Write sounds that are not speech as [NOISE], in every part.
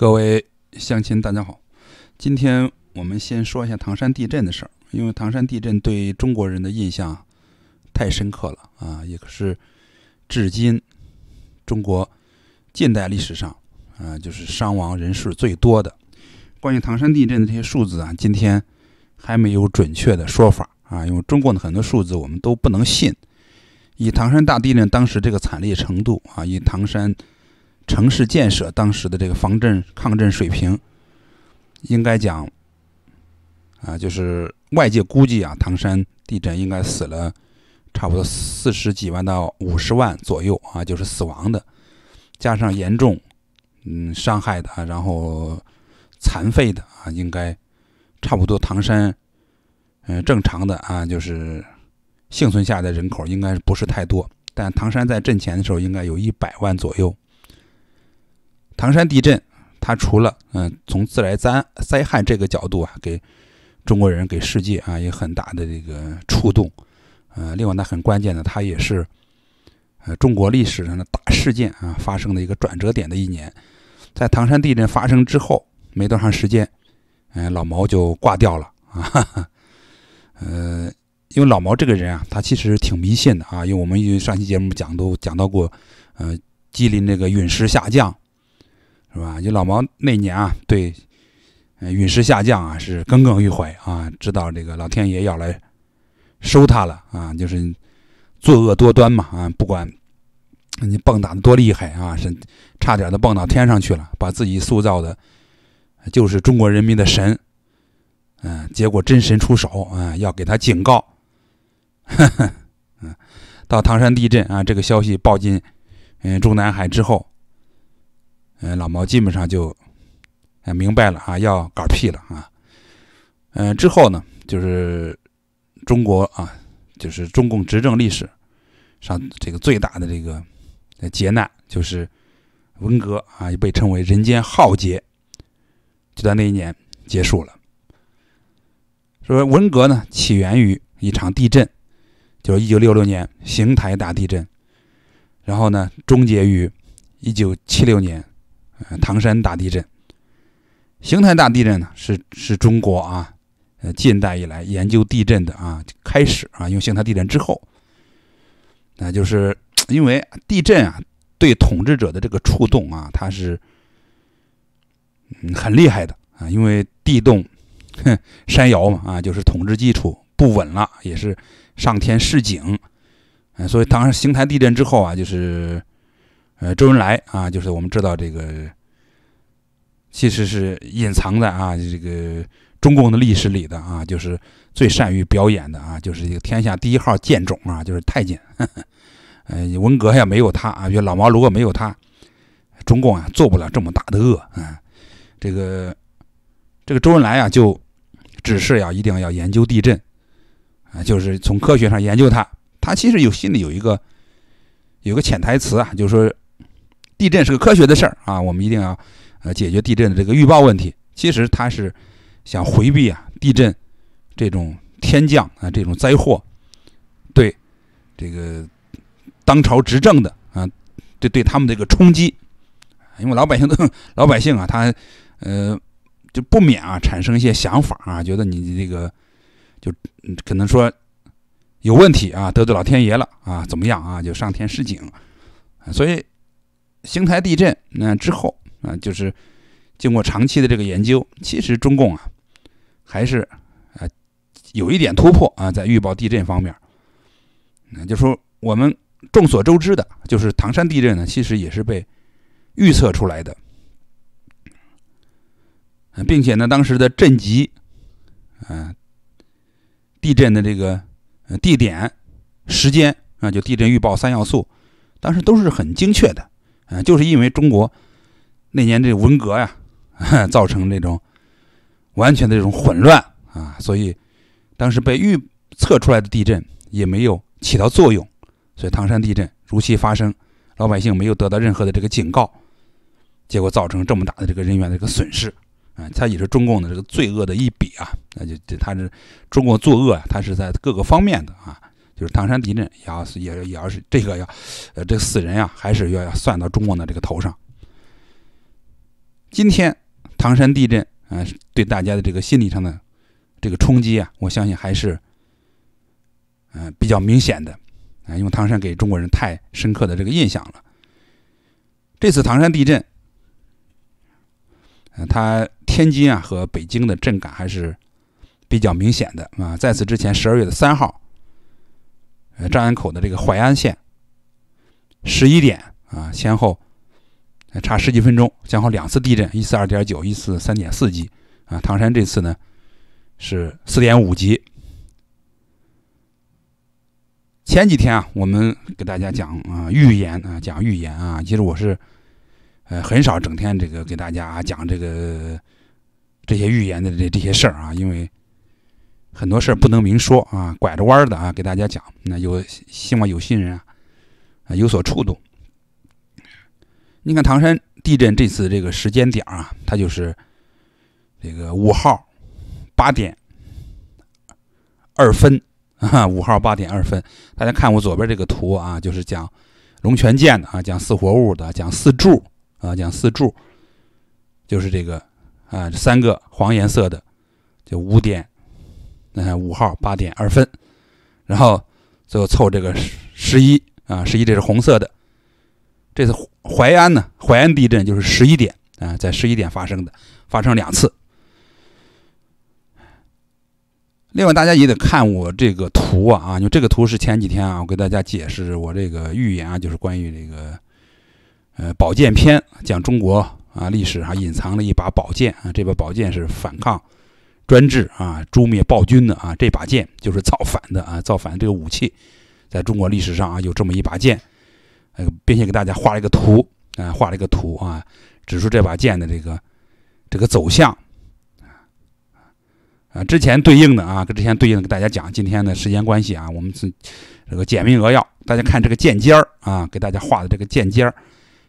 各位乡亲，大家好！今天我们先说一下唐山地震的事儿，因为唐山地震对中国人的印象太深刻了啊，也是至今中国近代历史上啊，就是伤亡人数最多的。关于唐山地震的这些数字啊，今天还没有准确的说法啊，因为中共的很多数字我们都不能信。以唐山大地震当时这个惨烈程度啊，以唐山。城市建设当时的这个防震抗震水平，应该讲，啊，就是外界估计啊，唐山地震应该死了差不多四十几万到五十万左右啊，就是死亡的，加上严重嗯伤害的，然后残废的啊，应该差不多唐山嗯正常的啊，就是幸存下的人口应该不是太多，但唐山在震前的时候应该有一百万左右。唐山地震，它除了嗯从自然灾害这个角度啊，给中国人给世界啊有很大的这个触动，呃，另外呢很关键的，它也是呃中国历史上的大事件啊发生的一个转折点的一年。在唐山地震发生之后没多长时间，嗯老毛就挂掉了啊，[LAUGHS] 呃，因为老毛这个人啊，他其实挺迷信的啊，因为我们上期节目讲都讲到过，呃，吉林那个陨石下降。是吧？就老毛那年啊，对，呃，陨石下降啊，是耿耿于怀啊，知道这个老天爷要来收他了啊，就是作恶多端嘛啊，不管你蹦跶多厉害啊，是差点儿都蹦到天上去了，把自己塑造的，就是中国人民的神，嗯，结果真神出手啊，要给他警告，哈哈，嗯，到唐山地震啊，这个消息报进嗯中南海之后。嗯，老毛基本上就明白了啊，要嗝屁了啊！嗯，之后呢，就是中国啊，就是中共执政历史上这个最大的这个劫难，就是文革啊，也被称为人间浩劫，就在那一年结束了。说文革呢，起源于一场地震，就是一九六六年邢台大地震，然后呢，终结于一九七六年。唐山大地震，邢台大地震呢？是是中国啊，呃，近代以来研究地震的啊开始啊，因为邢台地震之后，那就是因为地震啊，对统治者的这个触动啊，它是嗯很厉害的啊，因为地动山摇嘛啊，就是统治基础不稳了，也是上天示警，嗯，所以当时邢台地震之后啊，就是。呃，周恩来啊，就是我们知道这个，其实是隐藏在啊这个中共的历史里的啊，就是最善于表演的啊，就是一个天下第一号贱种啊，就是太监。[LAUGHS] 呃，文革要没有他啊，就老毛如果没有他，中共啊做不了这么大的恶啊。这个这个周恩来啊，就指示要一定要研究地震啊，就是从科学上研究它。他其实有心里有一个有个潜台词啊，就是说。地震是个科学的事儿啊，我们一定要，呃，解决地震的这个预报问题。其实他是想回避啊，地震这种天降啊，这种灾祸对这个当朝执政的啊，对对他们这个冲击。因为老百姓都老百姓啊，他呃就不免啊产生一些想法啊，觉得你这个就可能说有问题啊，得罪老天爷了啊，怎么样啊，就上天示警，所以。邢台地震那之后啊，就是经过长期的这个研究，其实中共啊还是啊有一点突破啊，在预报地震方面。那就说我们众所周知的，就是唐山地震呢，其实也是被预测出来的，并且呢，当时的震级，嗯，地震的这个地点、时间啊，就地震预报三要素，当时都是很精确的。啊，就是因为中国那年这文革呀，[LAUGHS] 造成那种完全的这种混乱啊，所以当时被预测出来的地震也没有起到作用，所以唐山地震如期发生，老百姓没有得到任何的这个警告，结果造成这么大的这个人员的这个损失。啊，它也是中共的这个罪恶的一笔啊，那就这他是中国作恶啊，他是在各个方面的啊。就是唐山地震，要也也要是这个要，呃，这死人啊，还是要要算到中共的这个头上。今天唐山地震，嗯，对大家的这个心理上的这个冲击啊，我相信还是，嗯，比较明显的，啊，因为唐山给中国人太深刻的这个印象了。这次唐山地震，嗯，它天津啊和北京的震感还是比较明显的啊。在此之前，十二月的三号。呃，张家口的这个怀安县，十一点啊，先后差十几分钟，先后两次地震，一次二点九，一次三点四级啊。唐山这次呢是四点五级。前几天啊，我们给大家讲啊，预言啊，讲预言啊，其实我是呃很少整天这个给大家讲这个这些预言的这这些事儿啊，因为。很多事儿不能明说啊，拐着弯儿的啊，给大家讲。那有希望有心人啊有所触动。你看唐山地震这次这个时间点儿啊，它就是这个五号八点二分啊，五号八点二分。大家看我左边这个图啊，就是讲龙泉剑的啊，讲四活物的，讲四柱啊，讲四柱，就是这个啊，三个黄颜色的，就五点。那五号八点二分，然后最后凑这个十十一啊，十一这是红色的，这次淮安呢，淮安地震就是十一点啊，在十一点发生的，发生两次。另外大家也得看我这个图啊啊，就这个图是前几天啊，我给大家解释我这个预言啊，就是关于这个呃宝剑篇讲中国啊历史啊隐藏了一把宝剑啊，这把宝剑是反抗。专制啊，诛灭暴君的啊，这把剑就是造反的啊，造反这个武器，在中国历史上啊有这么一把剑，呃，并且给大家画了一个图啊，画了一个图啊，指出这把剑的这个这个走向啊，啊，之前对应的啊，跟之前对应的，给大家讲，今天的时间关系啊，我们是这个简明扼要，大家看这个剑尖儿啊，给大家画的这个剑尖儿，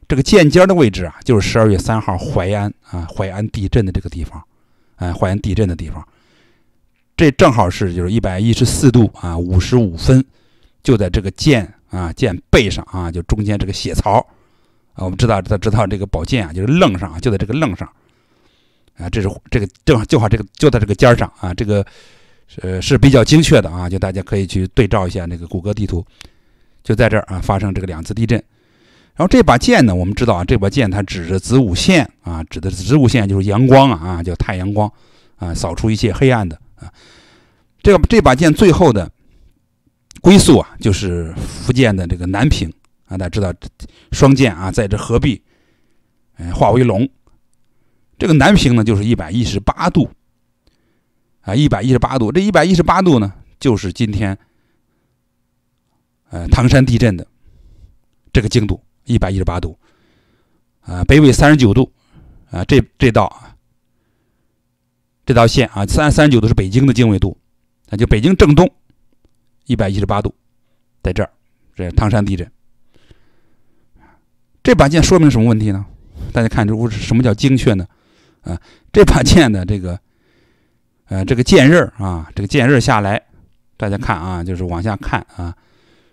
这个剑尖儿的位置啊，就是十二月三号淮安啊，淮安地震的这个地方。哎，还原地震的地方，这正好是就是一百一十四度啊五十五分，就在这个剑啊剑背上啊，就中间这个血槽啊，我们知道他知道这个宝剑啊，就是棱上，就在这个棱上啊，这是这个正好正好这个就在这个尖上啊，这个是是比较精确的啊，就大家可以去对照一下那个谷歌地图，就在这儿啊发生这个两次地震。然后这把剑呢，我们知道啊，这把剑它指着子午线啊，指的子午线就是阳光啊啊，叫太阳光啊，扫出一切黑暗的啊。这个这把剑最后的归宿啊，就是福建的这个南平啊。大家知道，双剑啊在这合璧，哎化为龙。这个南平呢，就是一百一十八度啊，一百一十八度。这一百一十八度呢，就是今天呃唐山地震的这个经度。一百一十八度，啊，北纬三十九度，啊，这这道，这道线啊，三三十九度是北京的经纬度，那就北京正东一百一十八度，在这儿，这是唐山地震。这把剑说明什么问题呢？大家看这屋什么叫精确呢？啊，这把剑的这个，呃，这个剑刃儿啊，这个剑刃下来，大家看啊，就是往下看啊，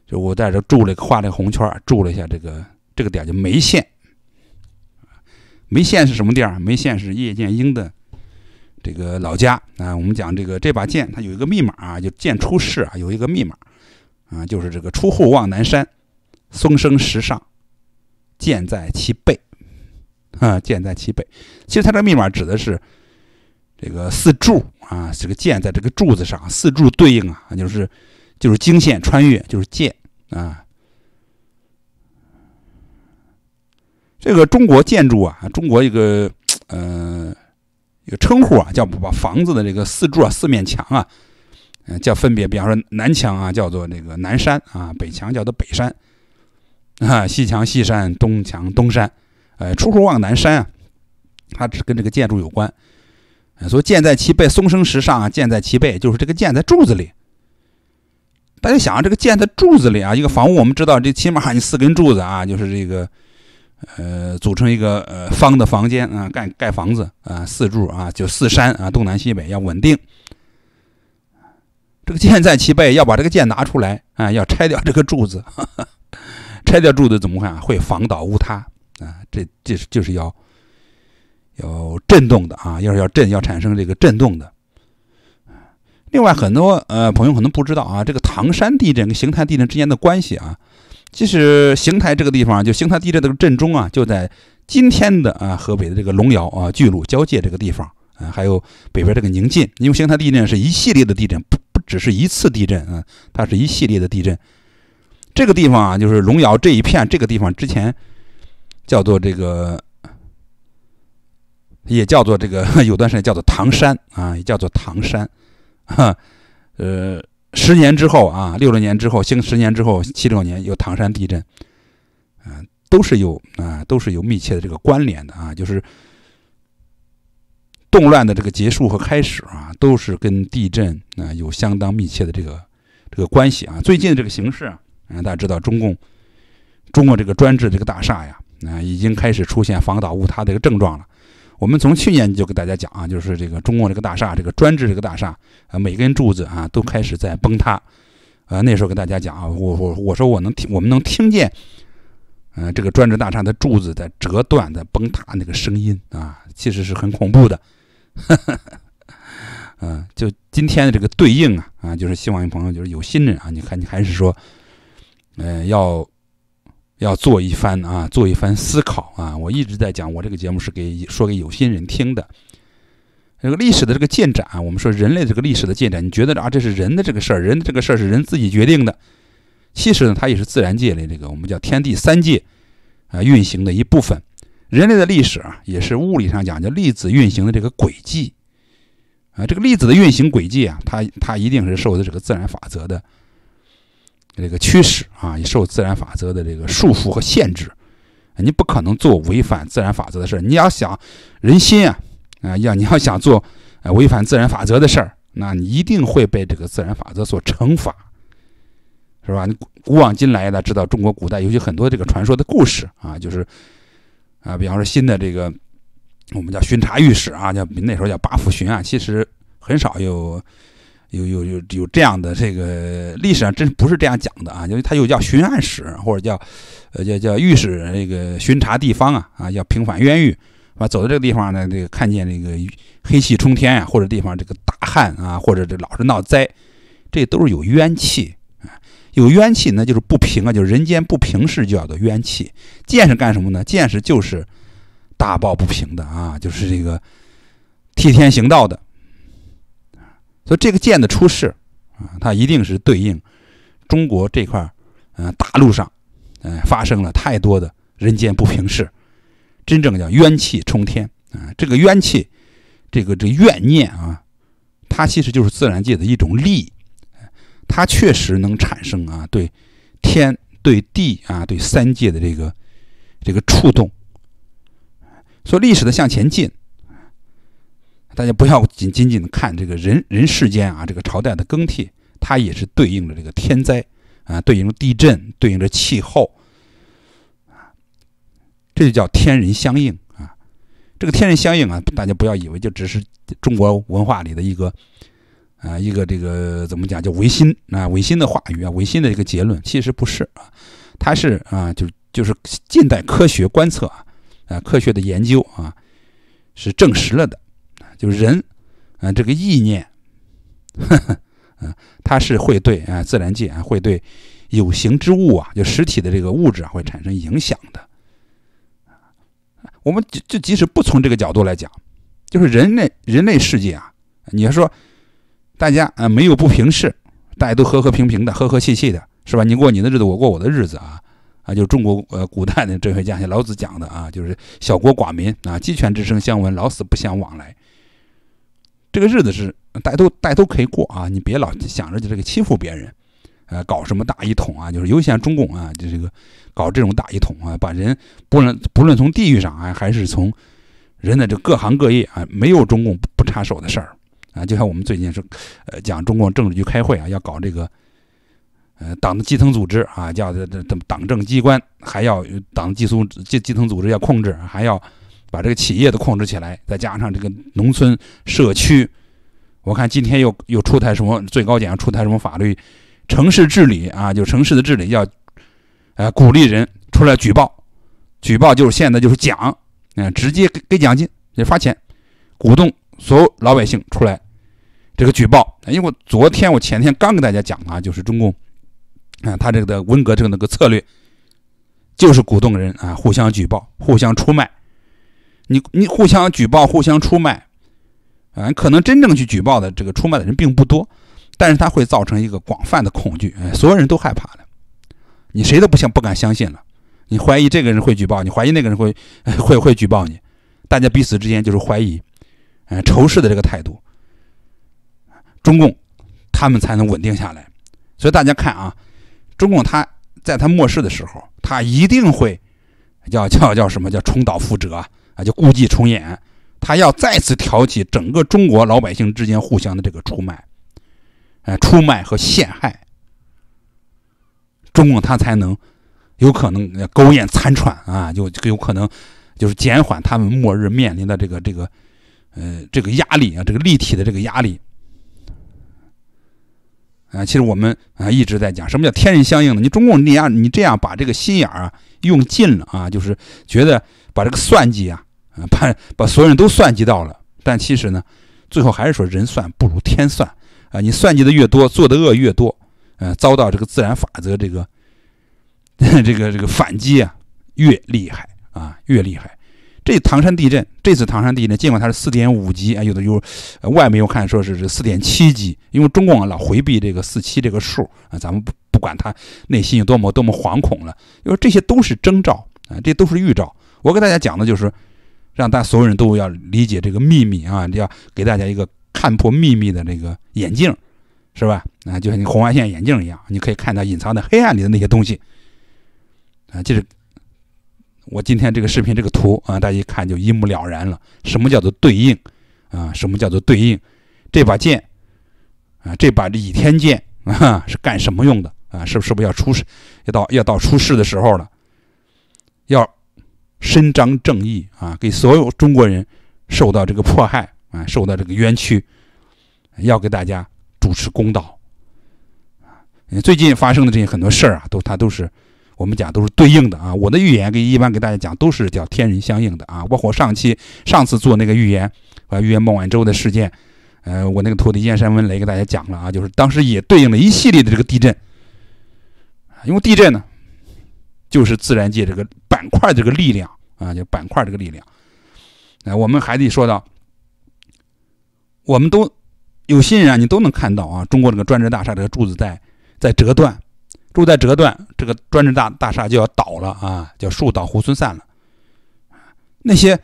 就我在这注了画了个红圈，注了一下这个。这个点叫眉县，眉县是什么地儿？眉县是叶剑英的这个老家啊。我们讲这个这把剑，它有一个密码啊，就剑出世啊有一个密码啊，就是这个“出户望南山，松生石上，剑在其背”。啊，剑在其背。其实它这个密码指的是这个四柱啊，这个剑在这个柱子上，四柱对应啊，就是就是经线穿越，就是剑啊。这个中国建筑啊，中国一个呃一个称呼啊，叫把房子的这个四柱啊、四面墙啊，嗯，叫分别，比方说南墙啊，叫做这个南山啊，北墙叫做北山啊，西墙西山，东墙东山，呃，出处望南山啊，它只跟这个建筑有关。所以建在其背，松生石上啊，建在其背，就是这个建在柱子里。大家想，啊，这个建在柱子里啊，一个房屋，我们知道这起码你四根柱子啊，就是这个。呃，组成一个呃方的房间啊，盖盖房子啊，四柱啊，就四山啊，东南西北要稳定。这个剑在其背，要把这个剑拿出来啊，要拆掉这个柱子，[LAUGHS] 拆掉柱子怎么看？会防倒屋塌啊，这这是就是要要震动的啊，要是要震，要产生这个震动的。另外，很多呃朋友可能不知道啊，这个唐山地震跟邢台地震之间的关系啊。即使邢台这个地方，就邢台地震的震中啊，就在今天的啊河北的这个隆尧啊、巨鹿交界这个地方啊，还有北边这个宁晋。因为邢台地震是一系列的地震，不不只是一次地震啊，它是一系列的地震。这个地方啊，就是隆尧这一片这个地方，之前叫做这个，也叫做这个，[LAUGHS] 有段时间叫做唐山啊，也叫做唐山，哈，呃。十年之后啊，六十年之后，兴十年之后，七六年有唐山地震，啊，都是有啊，都是有密切的这个关联的啊，就是动乱的这个结束和开始啊，都是跟地震啊有相当密切的这个这个关系啊。最近这个形势啊，大家知道，中共中国这个专制这个大厦呀啊，已经开始出现房倒屋塌的一个症状了。我们从去年就给大家讲啊，就是这个中共这个大厦，这个专制这个大厦啊，每根柱子啊都开始在崩塌，啊，那时候给大家讲啊，我我我说我能听，我们能听见，嗯，这个专制大厦的柱子在折断、在崩塌那个声音啊，其实是很恐怖的，嗯，[LAUGHS] 就今天的这个对应啊，啊，就是希望一朋友就是有心人啊，你看你还是说，嗯，要。要做一番啊，做一番思考啊！我一直在讲，我这个节目是给说给有心人听的。这个历史的这个进展，我们说人类这个历史的进展，你觉得啊，这是人的这个事儿，人的这个事儿是人自己决定的？其实呢，它也是自然界的这个我们叫天地三界啊运行的一部分。人类的历史啊，也是物理上讲叫粒子运行的这个轨迹啊，这个粒子的运行轨迹啊，它它一定是受的这个自然法则的。这个趋势啊，也受自然法则的这个束缚和限制，你不可能做违反自然法则的事儿。你要想人心啊，啊，要你要想做违反自然法则的事儿，那你一定会被这个自然法则所惩罚，是吧？你古往今来，呢，知道中国古代，尤其很多这个传说的故事啊，就是啊，比方说新的这个我们叫巡查御史啊，叫那时候叫八府巡啊，其实很少有。有有有有这样的这个历史上真不是这样讲的啊，因为他又叫巡案使或者叫，呃叫叫御史那个巡查地方啊啊要平反冤狱啊，走到这个地方呢，这个看见这个黑气冲天呀，或者地方这个大旱啊，或者这老是闹灾，这都是有冤气啊，有冤气那就是不平啊，就是人间不平事就叫做冤气。见是干什么呢？见是就是大抱不平的啊，就是这个替天行道的。所以这个剑的出世，啊，它一定是对应中国这块儿，嗯，大陆上，嗯，发生了太多的人间不平事，真正叫冤气冲天啊！这个冤气，这个这个、怨念啊，它其实就是自然界的一种力，它确实能产生啊，对天、对地啊、对三界的这个这个触动。所以历史的向前进。大家不要仅仅仅看这个人人世间啊，这个朝代的更替，它也是对应着这个天灾啊，对应地震，对应着气候啊，这就叫天人相应啊。这个天人相应啊，大家不要以为就只是中国文化里的一个啊一个这个怎么讲叫唯心啊唯心的话语啊唯心的一个结论，其实不是啊，它是啊就就是近代科学观测啊啊科学的研究啊是证实了的。就是人，啊，这个意念，呵呵，啊，它是会对啊自然界啊，会对有形之物啊，就实体的这个物质啊，会产生影响的。我们就就即使不从这个角度来讲，就是人类人类世界啊，你要说大家啊没有不平事，大家都和和平平的，和和气气的，是吧？你过你的日子，我过我的日子啊啊！就中国呃古代的哲学家像老子讲的啊，就是小国寡民啊，鸡犬之声相闻，老死不相往来。这个日子是大家都大家都可以过啊，你别老想着就这个欺负别人，呃，搞什么大一统啊？就是尤其像中共啊，就这个搞这种大一统啊，把人不论不论从地域上啊，还是从人的这各行各业啊，没有中共不插手的事儿啊。就像我们最近是呃讲中共政治局开会啊，要搞这个呃党的基层组织啊，叫这这党政机关还要党基层基基层组织要控制，还要。把这个企业都控制起来，再加上这个农村社区，我看今天又又出台什么最高检出台什么法律，城市治理啊，就城市的治理要，呃鼓励人出来举报，举报就是现在就是奖，嗯，直接给给奖金也发钱，鼓动所有老百姓出来这个举报。因为我昨天我前天刚给大家讲啊，就是中共，嗯，他这个的文革这个那个策略，就是鼓动人啊互相举报，互相出卖。你你互相举报，互相出卖，啊，可能真正去举报的这个出卖的人并不多，但是他会造成一个广泛的恐惧，所有人都害怕了，你谁都不相不敢相信了，你怀疑这个人会举报，你怀疑那个人会会会举报你，大家彼此之间就是怀疑，嗯，仇视的这个态度，中共他们才能稳定下来。所以大家看啊，中共他在他末世的时候，他一定会，叫叫叫什么叫重蹈覆辙。啊，就故伎重演，他要再次挑起整个中国老百姓之间互相的这个出卖，哎，出卖和陷害，中共他才能有可能苟延残喘啊，就有可能就是减缓他们末日面临的这个这个呃这个压力啊，这个立体的这个压力啊。其实我们啊一直在讲什么叫天人相应呢？你中共你啊你这样把这个心眼啊用尽了啊，就是觉得把这个算计啊。啊，把把所有人都算计到了，但其实呢，最后还是说人算不如天算啊！你算计的越多，做的恶越多，嗯，遭到这个自然法则这个 [LAUGHS] 这个这个反击啊，越厉害啊，越厉害。这唐山地震，这次唐山地震，尽管它是四点五级，啊，有的有外面又看说是是四点七级，因为中共啊老回避这个四七这个数啊，咱们不不管他内心有多么多么惶恐了，因为这些都是征兆啊，这都是预兆。我给大家讲的就是。让大所有人都要理解这个秘密啊！要给大家一个看破秘密的那个眼镜，是吧？啊，就像你红外线眼镜一样，你可以看到隐藏在黑暗里的那些东西。啊，就是我今天这个视频这个图啊，大家一看就一目了然了。什么叫做对应？啊，什么叫做对应？这把剑啊，这把倚天剑啊，是干什么用的？啊，是不是要出世？要到要到出世的时候了？要。伸张正义啊，给所有中国人受到这个迫害啊，受到这个冤屈，要给大家主持公道啊！最近发生的这些很多事儿啊，都他都是我们讲都是对应的啊。我的预言跟一般给大家讲都是叫天人相应的啊。包括上期上次做那个预言，预言孟晚舟的事件，呃，我那个徒弟燕山文雷给大家讲了啊，就是当时也对应了一系列的这个地震，因为地震呢。就是自然界这个板块这个力量啊，就板块这个力量啊，我们还得说到，我们都有心人啊，你都能看到啊，中国这个专制大厦这个柱子在在折断，柱在折断，这个专制大大厦就要倒了啊，叫树倒猢狲散了。那些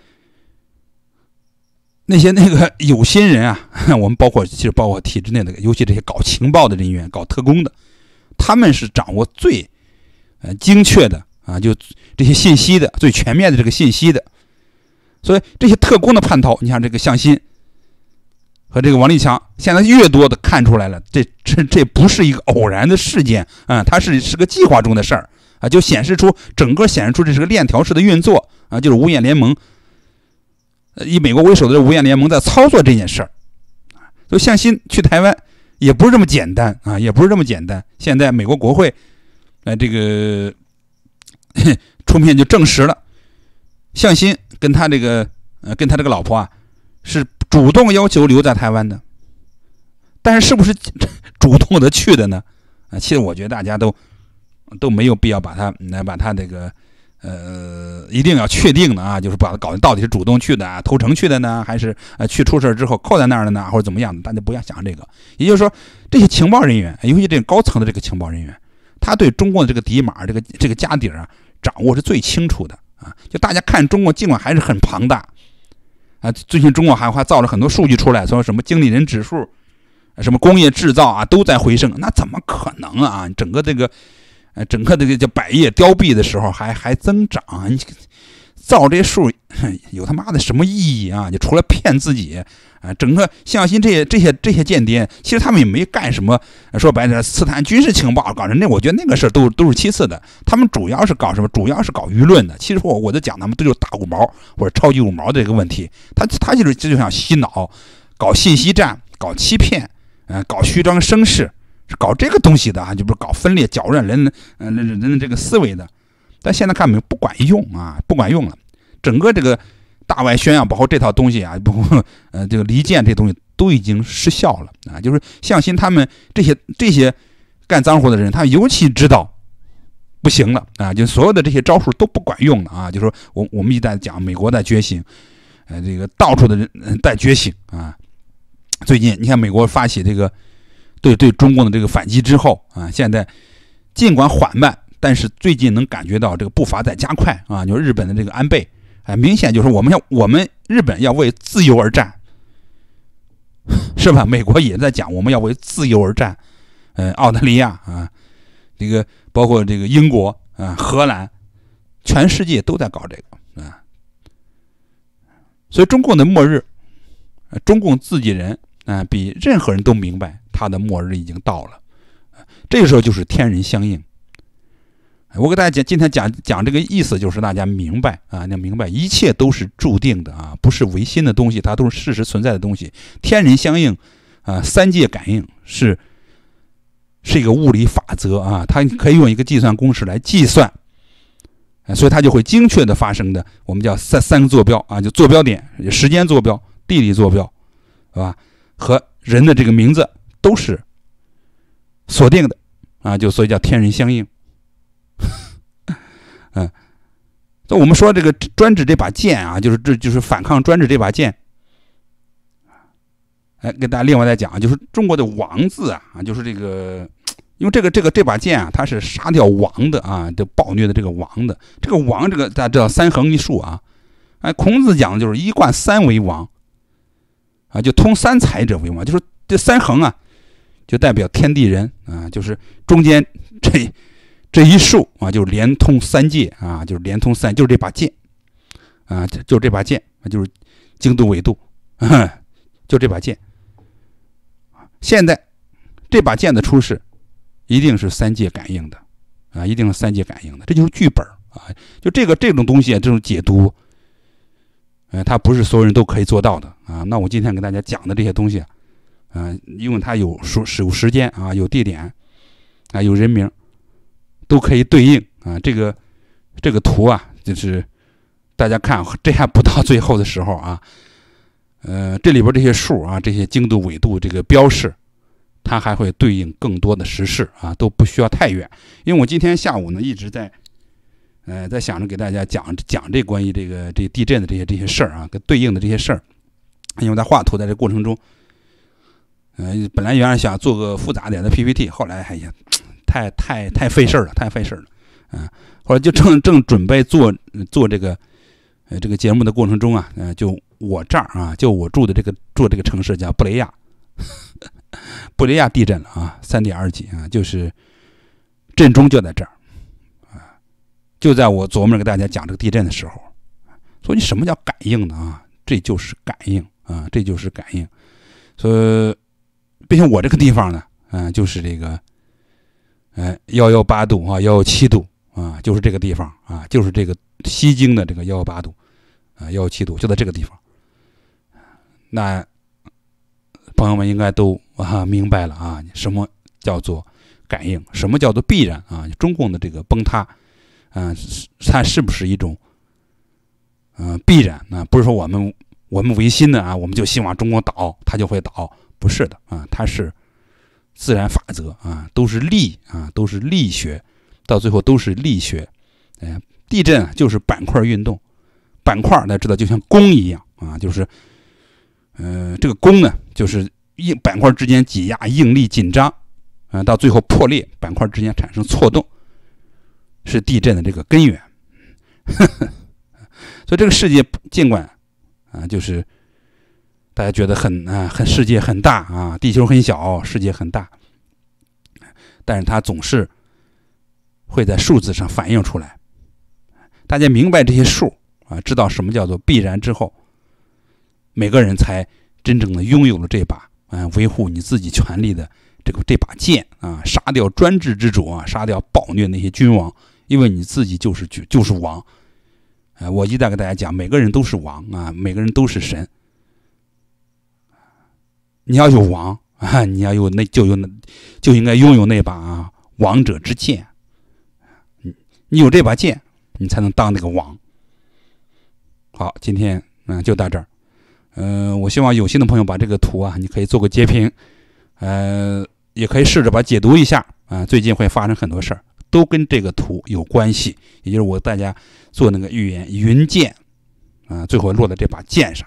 那些那个有心人啊，[LAUGHS] 我们包括其实包括体制内的，尤其这些搞情报的人员、搞特工的，他们是掌握最。呃，精确的啊，就这些信息的最全面的这个信息的，所以这些特工的叛逃，你像这个向心和这个王立强，现在越多的看出来了，这这这不是一个偶然的事件，嗯，它是是个计划中的事儿啊，就显示出整个显示出这是个链条式的运作啊，就是五眼联盟，以美国为首的这五眼联盟在操作这件事儿啊，所以向心去台湾也不是这么简单啊，也不是这么简单，现在美国国会。哎，这个 [LAUGHS] 出面就证实了，向新跟他这个呃，跟他这个老婆啊，是主动要求留在台湾的。但是，是不是 [LAUGHS] 主动的去的呢？啊，其实我觉得大家都都没有必要把他来把他这个呃，一定要确定的啊，就是把他搞到底是主动去的啊，投诚去的呢，还是啊去出事儿之后扣在那儿的呢，或者怎么样？的？大家不要想这个。也就是说，这些情报人员，尤其这种高层的这个情报人员。他对中国的这个底码，这个这个家底啊，掌握是最清楚的啊。就大家看中国，尽管还是很庞大啊。最近中国还还造了很多数据出来说什么经理人指数，什么工业制造啊都在回升，那怎么可能啊？整个这个，呃，整个这个叫百业凋敝的时候还还增长？你造这些数 [LAUGHS] 有他妈的什么意义啊？你除了骗自己。啊，整个向新这些这些这些间谍，其实他们也没干什么。说白了，刺探军事情报，搞么，那，我觉得那个事儿都都是其次的。他们主要是搞什么？主要是搞舆论的。其实我我在讲，他们都有大五毛或者超级五毛的一个问题。他他就是这就想洗脑，搞信息战，搞欺骗，呃，搞虚张声势，是搞这个东西的啊，就不搞分裂搅乱人，嗯，人人的这个思维的。但现在看没不管用啊，不管用了。整个这个。大外宣扬包括这套东西啊，不，呃，这个离间这东西都已经失效了啊！就是向心他们这些这些干脏活的人，他尤其知道不行了啊！就所有的这些招数都不管用了啊！就说我我们一直在讲美国在觉醒，呃，这个到处的人在觉醒啊！最近你看，美国发起这个对对中共的这个反击之后啊，现在尽管缓慢，但是最近能感觉到这个步伐在加快啊！就日本的这个安倍。哎，明显就是我们要，我们日本要为自由而战，[LAUGHS] 是吧？美国也在讲我们要为自由而战，呃，澳大利亚啊，这个包括这个英国啊、荷兰，全世界都在搞这个啊。所以，中共的末日，中共自己人啊，比任何人都明白他的末日已经到了。这个时候就是天人相应。我给大家讲，今天讲讲这个意思，就是大家明白啊，要明白一切都是注定的啊，不是唯心的东西，它都是事实存在的东西。天人相应，啊，三界感应是是一个物理法则啊，它可以用一个计算公式来计算，所以它就会精确的发生的。我们叫三三个坐标啊，就坐标点、时间坐标、地理坐标，是吧？和人的这个名字都是锁定的啊，就所以叫天人相应。嗯，那我们说这个专制这把剑啊，就是这就是反抗专制这把剑。哎，给大家另外再讲，就是中国的“王”字啊，就是这个，因为这个这个这把剑啊，它是杀掉王的啊，这暴虐的这个王的，这个王这个大家知道三横一竖啊，哎，孔子讲的就是一贯三为王啊，就通三才者为王，就是这三横啊，就代表天地人啊，就是中间这。这一竖啊，就是连通三界啊，就是连通三，就是这把剑啊，就就这把剑啊，就是经度纬度，就这把剑现在这把剑的出世，一定是三界感应的啊，一定是三界感应的，这就是剧本啊。就这个这种东西，啊，这种解读，呃，它不是所有人都可以做到的啊。那我今天给大家讲的这些东西啊，嗯，因为它有时有时间啊，有地点啊，有人名。都可以对应啊，这个这个图啊，就是大家看，这还不到最后的时候啊。[LAUGHS] 呃，这里边这些数啊，这些经度纬度这个标示，它还会对应更多的时事啊，都不需要太远。因为我今天下午呢，一直在呃在想着给大家讲讲这关于这个这地震的这些这些事儿啊，跟对应的这些事儿。因为在画图，在这过程中，呃，本来原来想做个复杂点的 PPT，后来哎呀。太太太费事儿了，太费事儿了，啊！后来就正正准备做做这个，呃，这个节目的过程中啊，嗯，就我这儿啊，就我住的这个住这个城市叫布雷亚，[LAUGHS] 布雷亚地震了啊，三点二级啊，就是震中就在这儿，啊，就在我琢磨着给大家讲这个地震的时候，所以什么叫感应呢啊？这就是感应啊，这就是感应。说，毕竟我这个地方呢，嗯，就是这个。哎，幺幺八度啊，幺幺七度啊，就是这个地方啊，就是这个西经的这个幺幺八度啊，幺幺七度就在这个地方。那朋友们应该都啊明白了啊，什么叫做感应，什么叫做必然啊？中共的这个崩塌，嗯，它是不是一种嗯必然？啊，不是说我们我们违心的啊，我们就希望中国倒，它就会倒，不是的啊，它是。自然法则啊，都是力啊，都是力学，到最后都是力学。哎，地震啊，就是板块运动，板块大家知道就像弓一样啊，就是，呃，这个弓呢，就是硬板块之间挤压，应力紧张，啊，到最后破裂，板块之间产生错动，是地震的这个根源。[LAUGHS] 所以这个世界尽管啊，就是。大家觉得很啊很世界很大啊地球很小世界很大，但是它总是会在数字上反映出来。大家明白这些数啊，知道什么叫做必然之后，每个人才真正的拥有了这把啊维护你自己权利的这个这把剑啊，杀掉专制之主啊，杀掉暴虐那些君王，因为你自己就是就是王。啊，我一再给大家讲，每个人都是王啊，每个人都是神。你要有王啊！[LAUGHS] 你要有那，就有那，就应该拥有那把王者之剑。你有这把剑，你才能当那个王。好，今天嗯就到这儿。嗯，我希望有心的朋友把这个图啊，你可以做个截屏，呃，也可以试着把解读一下啊。最近会发生很多事儿，都跟这个图有关系，也就是我大家做那个预言云剑啊，最后落在这把剑上。